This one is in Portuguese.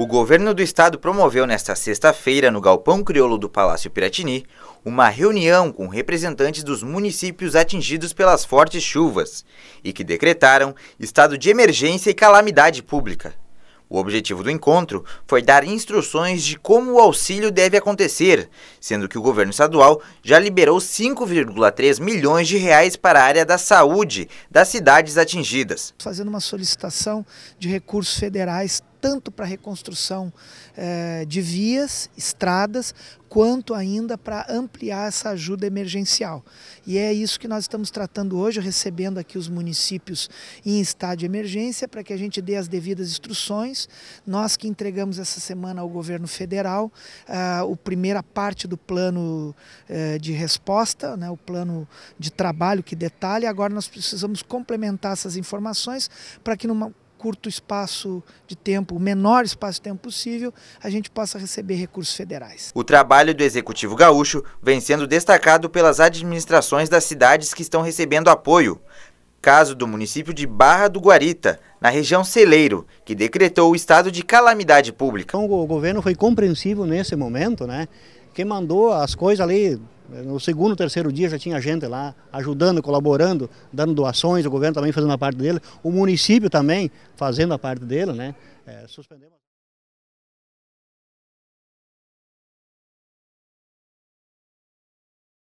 O governo do estado promoveu nesta sexta-feira, no Galpão Crioulo do Palácio Piratini, uma reunião com representantes dos municípios atingidos pelas fortes chuvas e que decretaram estado de emergência e calamidade pública. O objetivo do encontro foi dar instruções de como o auxílio deve acontecer, sendo que o governo estadual já liberou 5,3 milhões de reais para a área da saúde das cidades atingidas. Fazendo uma solicitação de recursos federais tanto para reconstrução eh, de vias, estradas, quanto ainda para ampliar essa ajuda emergencial. E é isso que nós estamos tratando hoje, recebendo aqui os municípios em estado de emergência para que a gente dê as devidas instruções. Nós que entregamos essa semana ao governo federal a ah, primeira parte do plano eh, de resposta, né, o plano de trabalho que detalha. Agora nós precisamos complementar essas informações para que numa curto espaço de tempo, o menor espaço de tempo possível, a gente possa receber recursos federais. O trabalho do Executivo Gaúcho vem sendo destacado pelas administrações das cidades que estão recebendo apoio. Caso do município de Barra do Guarita, na região Celeiro, que decretou o estado de calamidade pública. Então, o governo foi compreensivo nesse momento, né? Quem mandou as coisas ali é, no segundo, terceiro dia já tinha gente lá ajudando, colaborando, dando doações, o governo também fazendo a parte dele, o município também fazendo a parte dele, né? É, suspendemos.